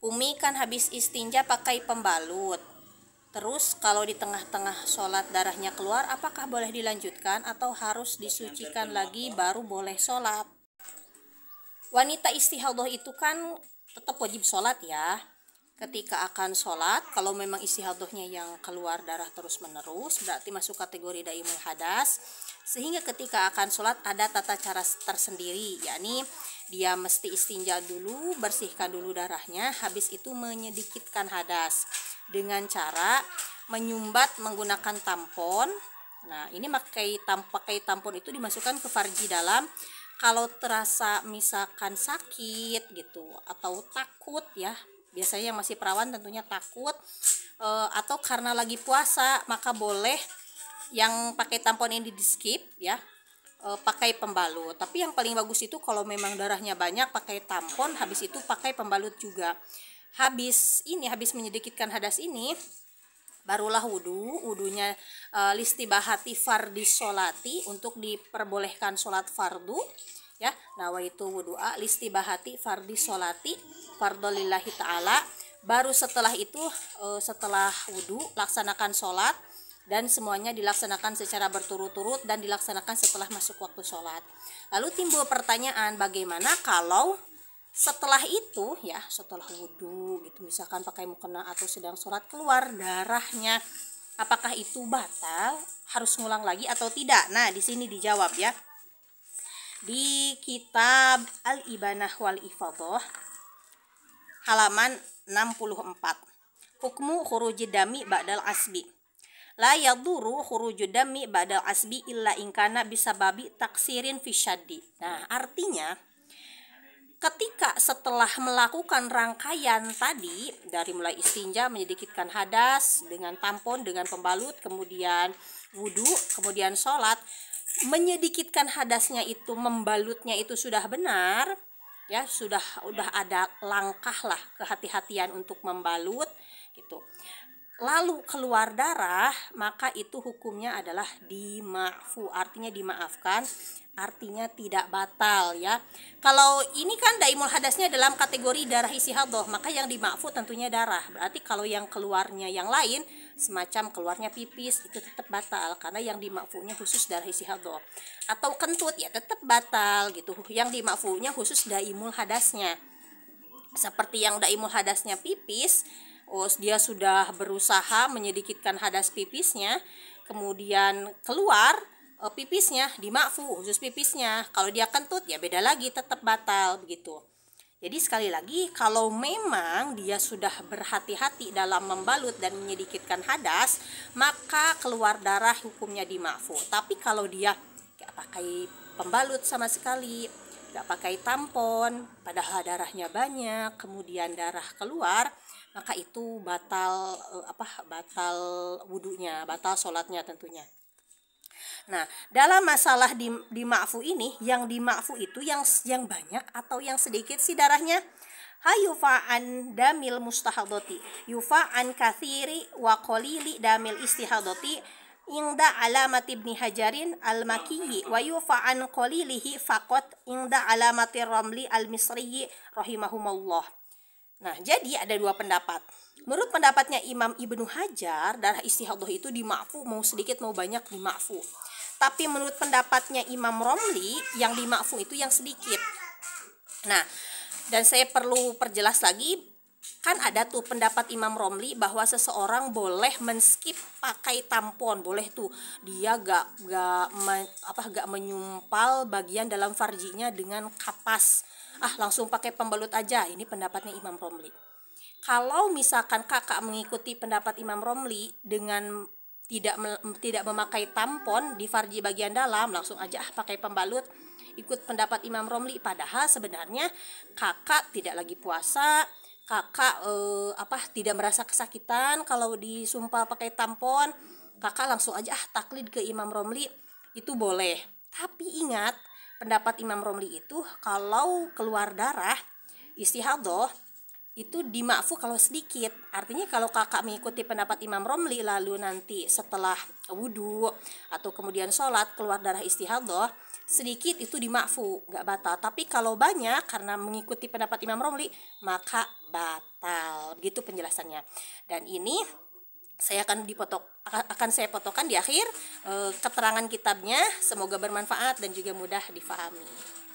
Umi kan habis istinja pakai pembalut. Terus kalau di tengah-tengah sholat darahnya keluar, apakah boleh dilanjutkan atau harus disucikan lagi baru boleh sholat? Wanita istihadah itu kan tetap wajib sholat ya ketika akan sholat kalau memang isi hadohnya yang keluar darah terus menerus berarti masuk kategori daimul hadas sehingga ketika akan sholat ada tata cara tersendiri yakni dia mesti istinja dulu bersihkan dulu darahnya habis itu menyedikitkan hadas dengan cara menyumbat menggunakan tampon nah ini pakai tam pakai tampon itu dimasukkan ke farji dalam kalau terasa misalkan sakit gitu atau takut ya biasanya yang masih perawan tentunya takut e, atau karena lagi puasa maka boleh yang pakai tampon ini di skip ya e, pakai pembalut tapi yang paling bagus itu kalau memang darahnya banyak pakai tampon habis itu pakai pembalut juga habis ini habis menyedikitkan hadas ini barulah wudhu wudhunya e, eh, fardhi solati untuk diperbolehkan sholat fardu ya itu wudu'a listibahati fardi solati fardolillahi ta'ala baru setelah itu eh, setelah wudhu laksanakan sholat dan semuanya dilaksanakan secara berturut-turut dan dilaksanakan setelah masuk waktu sholat lalu timbul pertanyaan bagaimana kalau setelah itu ya setelah wudhu gitu misalkan pakai mukena atau sedang sholat keluar darahnya apakah itu batal harus ngulang lagi atau tidak nah di sini dijawab ya di kitab Al-Ibanah wal Ifadah halaman 64 hukmu khuruji dami ba'dal asbi la yaduru khuruju dami ba'dal asbi illa ingkana babi taksirin syaddi. nah artinya ketika setelah melakukan rangkaian tadi dari mulai istinja menyedikitkan hadas dengan tampon dengan pembalut kemudian wudhu kemudian sholat menyedikitkan hadasnya itu membalutnya itu sudah benar ya sudah udah ada langkah lah kehati-hatian untuk membalut gitu lalu keluar darah maka itu hukumnya adalah dimakfu artinya dimaafkan artinya tidak batal ya. Kalau ini kan daimul hadasnya dalam kategori darah isi hadoh, maka yang dimakfu tentunya darah. Berarti kalau yang keluarnya yang lain semacam keluarnya pipis itu tetap batal karena yang dimakfunya khusus darah isi hadoh. Atau kentut ya tetap batal gitu. Yang dimakfunya khusus daimul hadasnya. Seperti yang daimul hadasnya pipis, oh dia sudah berusaha menyedikitkan hadas pipisnya, kemudian keluar Eh, pipisnya di makfu usus pipisnya kalau dia kentut ya beda lagi tetap batal begitu jadi sekali lagi kalau memang dia sudah berhati-hati dalam membalut dan menyedikitkan hadas maka keluar darah hukumnya di makfu tapi kalau dia nggak pakai pembalut sama sekali nggak pakai tampon padahal darahnya banyak kemudian darah keluar maka itu batal eh, apa batal wudhunya batal sholatnya tentunya Nah, dalam masalah di, di ma'fu ini, yang di ma'fu itu yang yang banyak atau yang sedikit sih darahnya? Hayufa'an damil mustahadoti Yufa'an kathiri wa kolili damil istihadoti Ingda alamat ibni hajarin al-makiyi Wa yufa'an kolilihi faqot Ingda alamatir ramli al-misriyi Rahimahumallah Nah, jadi ada dua pendapat. Menurut pendapatnya Imam Ibnu Hajar, darah istihadah itu dimakfu mau sedikit mau banyak dimakfu. Tapi menurut pendapatnya Imam Romli, yang dimakfu itu yang sedikit. Nah, dan saya perlu perjelas lagi kan ada tuh pendapat Imam Romli bahwa seseorang boleh menskip pakai tampon boleh tuh dia gak gak me, apa gak menyumpal bagian dalam farjinya dengan kapas ah langsung pakai pembalut aja ini pendapatnya Imam Romli kalau misalkan kakak mengikuti pendapat Imam Romli dengan tidak tidak memakai tampon di farji bagian dalam langsung aja ah pakai pembalut ikut pendapat Imam Romli padahal sebenarnya kakak tidak lagi puasa kakak eh, apa tidak merasa kesakitan kalau disumpal pakai tampon kakak langsung aja ah taklid ke Imam Romli itu boleh tapi ingat pendapat Imam Romli itu kalau keluar darah istihadoh itu dimakfu kalau sedikit artinya kalau kakak mengikuti pendapat Imam Romli lalu nanti setelah wudhu atau kemudian sholat keluar darah istihadoh sedikit itu dimakfu nggak batal tapi kalau banyak karena mengikuti pendapat Imam Romli maka batal gitu penjelasannya dan ini saya akan dipotok akan saya potokan di akhir e, keterangan kitabnya semoga bermanfaat dan juga mudah difahami